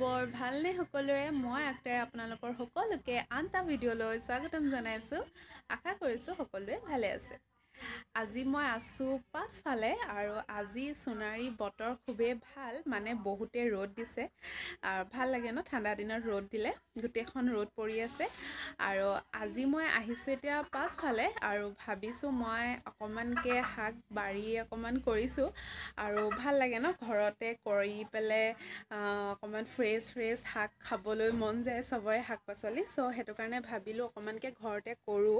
খবৰ ভালনে সকলোৰে মই আক্তাৰে আপোনালোকৰ সকলোকে আন এটা ভিডিঅ'লৈ স্বাগতম জনাইছোঁ আশা কৰিছোঁ সকলোৱে ভালে আছে আজি মই আছোঁ পাছফালে আৰু আজি সোণাৰী বতৰ খুবেই ভাল মানে বহুতে ৰ'দ দিছে ভাল লাগে ন ঠাণ্ডা দিনত ৰ'দ দিলে গোটেইখন ৰ'দ পৰি আছে আৰু আজি মই আহিছোঁ এতিয়া পাছফালে আৰু ভাবিছোঁ মই অকণমানকৈ শাক বাৰী অকণমান কৰিছোঁ আৰু ভাল লাগে ন ঘৰতে কৰি পেলাই অকণমান ফ্ৰেছ ফ্ৰেছ শাক খাবলৈ মন যায় চবৰে শাক পাচলি চ' সেইটো কাৰণে ভাবিলোঁ অকণমানকৈ ঘৰতে কৰোঁ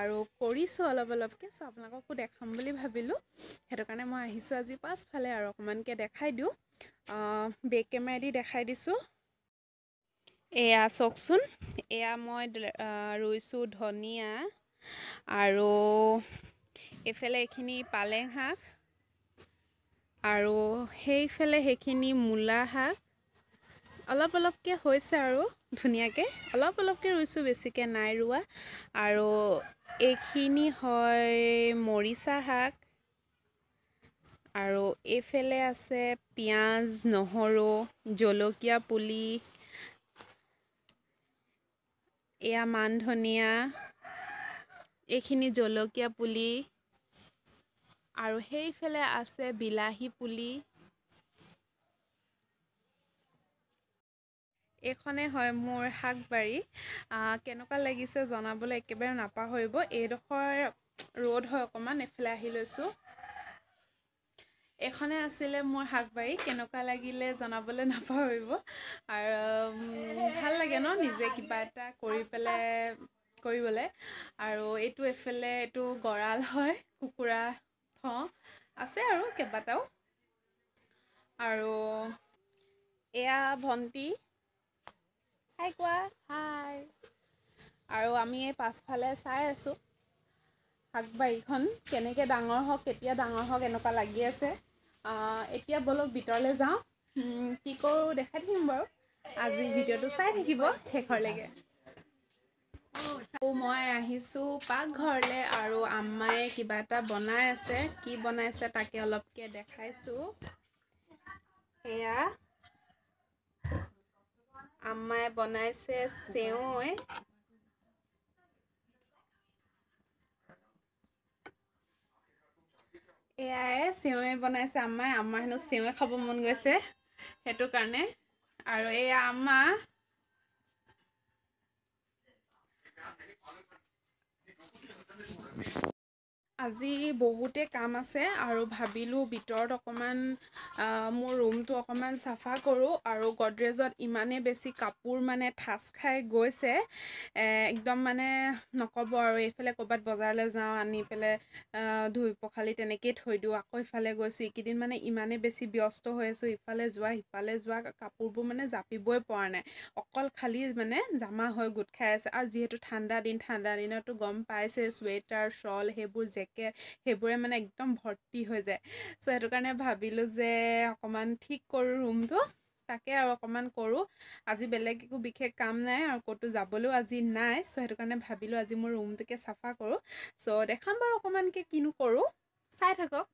আৰু কৰিছোঁ অলপ অলপকৈ চব আপোনালোককো দেখাম বুলি ভাবিলোঁ সেইটো কাৰণে মই আহিছোঁ আজি পাছফালে আৰু অকণমানকৈ দেখাই দিওঁ বেক কেমেৰাই দি দেখাই দিছোঁ এয়া চাওকচোন এয়া মই ৰুইছোঁ ধনিয়া আৰু এইফালে এইখিনি পালেং শাক আৰু সেইফালে সেইখিনি মূলা শাক অলপ অলপকৈ হৈছে আৰু ধুনীয়াকৈ অলপ অলপকৈ ৰুইছোঁ বেছিকৈ নাই ৰোৱা আৰু এইখিনি হয় মৰিচা শাক আৰু এইফালে আছে পিঁয়াজ নহৰু জলকীয়া পুলি এয়া মান ধনিয়া এইখিনি জলকীয়া পুলি আৰু সেইফালে আছে বিলাহী পুলি এইখনে হয় মোৰ শাকবাৰী কেনেকুৱা লাগিছে জনাবলৈ একেবাৰে নাপাহৰিব এইডোখৰ ৰ'দ হয় অকণমান এফালে আহি লৈছোঁ এখনে আছিলে মোৰ শাকবাৰী কেনেকুৱা লাগিলে জনাবলৈ নাপাহৰিব আৰু ভাল লাগে ন নিজে কিবা এটা কৰি পেলাই কৰিবলৈ আৰু এইটো এফালে এইটো গঁৰাল হয় কুকুৰা থওঁ আছে আৰু কেইবাটাও আৰু এয়া ভণ্টি হাই কোৱা হাই আৰু আমি এই পাছফালে চাই আছোঁ শাকবাৰীখন কেনেকৈ ডাঙৰ হওক কেতিয়া ডাঙৰ হওক এনেকুৱা লাগি আছে এতিয়া ব'লক ভিতৰলৈ যাওঁ কি কৰোঁ দেখাই থাকিম বাৰু আজি ভিডিঅ'টো চাই থাকিব শেষৰলৈকে মই আহিছোঁ পাকঘৰলৈ আৰু আমাই কিবা এটা বনাই আছে কি বনাইছে তাকে অলপকৈ দেখাইছোঁ সেয়া আমায় বনাইছে চেৱে এয়াই চেৱে বনাইছে আমায় আমাৰ হেনো চেৱে খাব মন গৈছে সেইটো কাৰণে আৰু এয়া আমা আজি বহুতে কাম আছে আৰু ভাবিলোঁ ভিতৰত অকণমান মোৰ ৰুমটো অকণমান চাফা কৰোঁ আৰু গডৰেজত ইমানেই বেছি কাপোৰ মানে ঠাচ খাই গৈছে একদম মানে নক'ব আৰু এইফালে ক'ৰবাত বজাৰলৈ যাওঁ আনি পেলাই ধুই পখালি তেনেকৈয়ে থৈ দিওঁ আকৌ ইফালে গৈছোঁ এইকেইদিন মানে ইমানেই বেছি ব্যস্ত হৈ আছোঁ ইফালে যোৱা সিফালে যোৱা কাপোৰবোৰ মানে জাপিবই পৰা নাই অকল খালি মানে জমা হৈ গোট খাই আছে আৰু যিহেতু ঠাণ্ডা দিন ঠাণ্ডা দিনতো গম পাইছে চুৱেটাৰ শ্বল সেইবোৰ জেকেট থাকে সেইবোৰে মানে একদম ভৰ্তি হৈ যায় চ' সেইটো কাৰণে ভাবিলোঁ যে অকণমান ঠিক কৰোঁ ৰুমটো তাকে আৰু অকণমান কৰোঁ আজি বেলেগ একো বিশেষ কাম নাই আৰু ক'তো যাবলৈও আজি নাই চ' সেইটো কাৰণে ভাবিলোঁ আজি মোৰ ৰুমটোকে চাফা কৰোঁ চ' দেখাম বাৰু অকণমানকৈ কিনো কৰোঁ চাই থাকক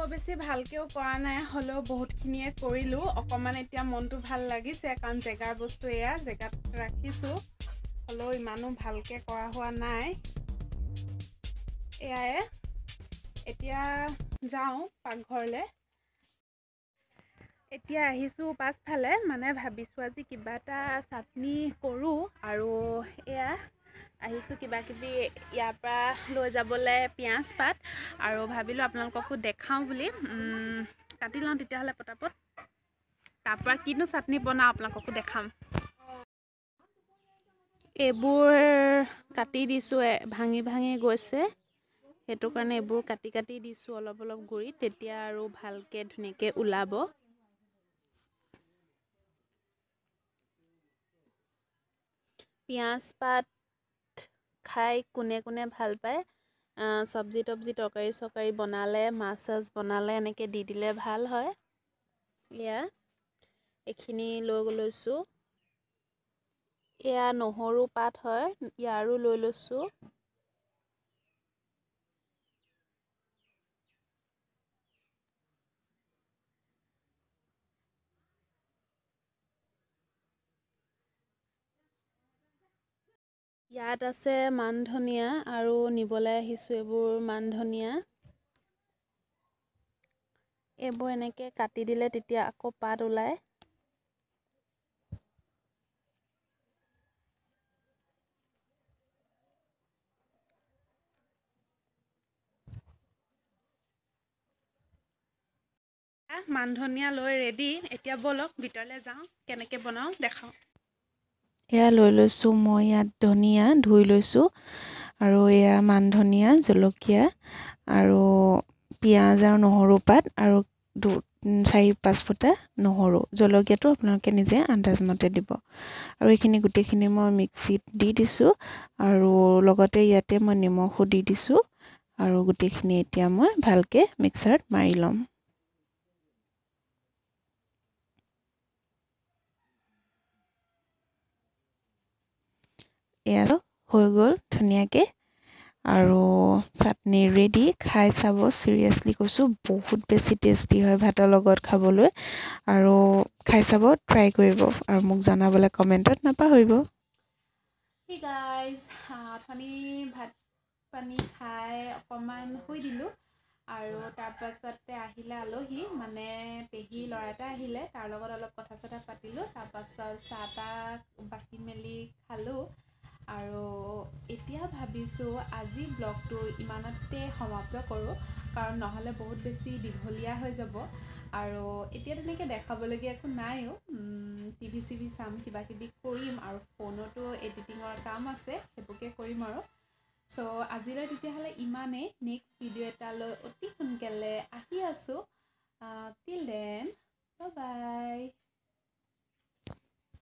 বৰ বেছি ভালকেও কৰা নাই হ'লেও বহুতখিনিয়ে কৰিলোঁ অকণমান এতিয়া মনটো ভাল লাগিছে কাৰণ জেগাৰ বস্তু এয়া জেগাত ৰাখিছোঁ হ'লেও ইমানো ভালকৈ কৰা হোৱা নাই এয়াই এতিয়া যাওঁ পাকঘৰলৈ এতিয়া আহিছোঁ পাছফালে মানে ভাবিছোঁ আজি কিবা এটা চাটনি কৰোঁ আৰু এয়া আহিছোঁ কিবাকিবি ইয়াৰ পৰা লৈ যাবলৈ পিঁয়াজ পাত আৰু ভাবিলোঁ আপোনালোককো দেখাওঁ বুলি কাটি লওঁ তেতিয়াহ'লে পটাপট তাৰপৰা কিনো চাটনি বনাওঁ আপোনালোককো দেখাম এইবোৰ কাটি দিছোঁ ভাঙি ভাঙি গৈছে সেইটো কাৰণে এইবোৰ কাটি কাটি দিছোঁ অলপ অলপ গুড়ি তেতিয়া আৰু ভালকৈ ধুনীয়াকৈ ওলাব পিঁয়াজ পাত খাই কোনে কোনে ভাল পায় চব্জি তব্জি তৰকাৰী চৰকাৰী বনালে মাছ চাছ বনালে এনেকৈ দি দিলে ভাল হয় এয়া এইখিনি লৈ লৈছোঁ এয়া নহৰু পাত হয় ইয়াৰো লৈ লৈছোঁ ইয়াত আছে মান ধনিয়া আৰু নিবলৈ আহিছোঁ এইবোৰ মান ধনিয়া এইবোৰ এনেকৈ কাটি দিলে তেতিয়া আকৌ পাত ওলায় মান ধনিয়া লৈ ৰেডি এতিয়া ব'লক ভিতৰলৈ যাওঁ কেনেকৈ বনাওঁ দেখাওঁ এয়া লৈ লৈছোঁ মই ইয়াত ধনিয়া ধুই লৈছোঁ আৰু এয়া মান ধনিয়া জলকীয়া আৰু পিঁয়াজ আৰু নহৰু পাত আৰু দু চাৰি ফুটা নহৰু জলকীয়াটো আপোনালোকে নিজে আন্দাজ মতে দিব আৰু এইখিনি গোটেইখিনি মই মিক্সিত দি দিছোঁ আৰু লগতে ইয়াতে মই নিমখো দি দিছোঁ আৰু গোটেইখিনি এতিয়া মই ভালকৈ মিক্সাৰত মাৰি ল'ম এয়া হৈ গ'ল ধুনীয়াকৈ আৰু চাটনি ৰেডি খাই চাব চিৰিয়াছলি কৈছোঁ বহুত বেছি টেষ্টি হয় ভাতৰ লগত খাবলৈ আৰু খাই চাব ট্ৰাই কৰিব আৰু মোক জনাবলৈ কমেণ্টত নাপাহৰিব ভাত পানী খাই অকণমান শুই দিলোঁ আৰু তাৰপাছতে আহিলে আলহী মানে পেহী ল'ৰা এটা আহিলে তাৰ লগত অলপ কথা চথা পাতিলোঁ তাৰপাছত চাহ তাহ বাকি মেলি খালোঁ ভাবিছোঁ আজি ব্লগটো ইমানতে সমাপ্ত কৰোঁ কাৰণ নহ'লে বহুত বেছি দীঘলীয়া হৈ যাব আৰু এতিয়া তেনেকৈ দেখাবলগীয়া একো নাইও টিভি চিভি চাম কিবা কিবি কৰিম আৰু ফোনতো এডিটিঙৰ কাম আছে সেইবোৰকে কৰিম আৰু চ' আজিলৈ তেতিয়াহ'লে ইমানেই নেক্সট ভিডিঅ' এটালৈ অতি সোনকালে আহি আছোঁ টিল দেন বাই